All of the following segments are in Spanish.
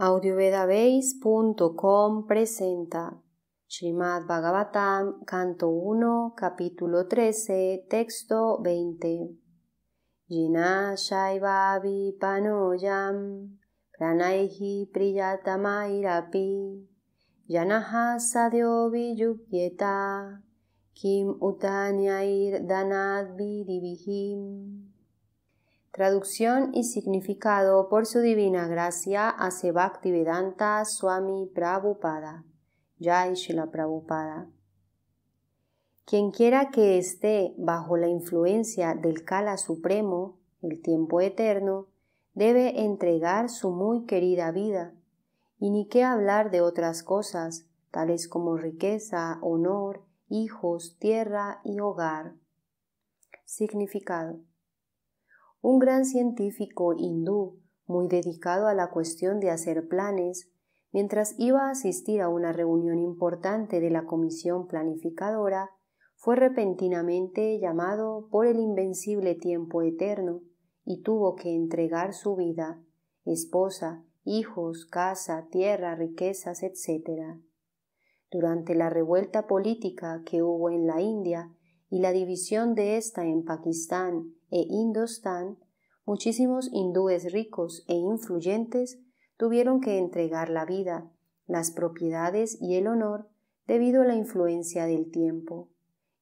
audiovedabase.com presenta Srimad Bhagavatam, canto 1, capítulo 13, texto 20. Jina panoyam Vipanoyam Pranaihi Priyatamairapi Yanaha Sadyo Kim Utanyair Danadvi Divihim. Traducción y significado por su divina gracia hace Bhaktivedanta Swami Prabhupada. Jai Prabhupada. Quien quiera que esté bajo la influencia del Kala Supremo, el tiempo eterno, debe entregar su muy querida vida, y ni qué hablar de otras cosas, tales como riqueza, honor, hijos, tierra y hogar. Significado un gran científico hindú muy dedicado a la cuestión de hacer planes, mientras iba a asistir a una reunión importante de la comisión planificadora, fue repentinamente llamado por el invencible tiempo eterno y tuvo que entregar su vida, esposa, hijos, casa, tierra, riquezas, etc. Durante la revuelta política que hubo en la India y la división de ésta en Pakistán e Indostán, muchísimos hindúes ricos e influyentes tuvieron que entregar la vida, las propiedades y el honor debido a la influencia del tiempo.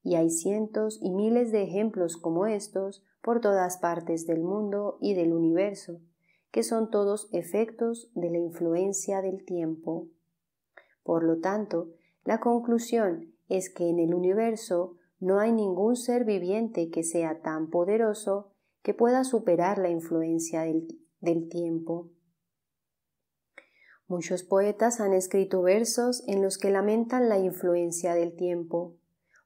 Y hay cientos y miles de ejemplos como estos por todas partes del mundo y del universo, que son todos efectos de la influencia del tiempo. Por lo tanto, la conclusión es que en el universo no hay ningún ser viviente que sea tan poderoso que pueda superar la influencia del, tiempo. Muchos poetas han escrito versos en los que lamentan la influencia del tiempo.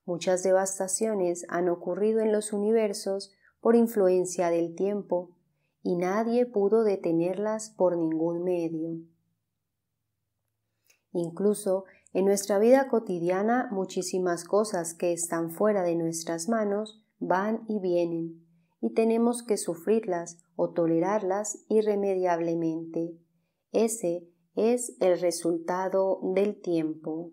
Muchas devastaciones han ocurrido en los universos por influencia del tiempo, y nadie pudo detenerlas por ningún medio. Incluso en nuestra vida cotidiana muchísimas cosas que están fuera de nuestras manos van y vienen, y tenemos que sufrirlas o tolerarlas irremediablemente. Ese es el resultado del tiempo.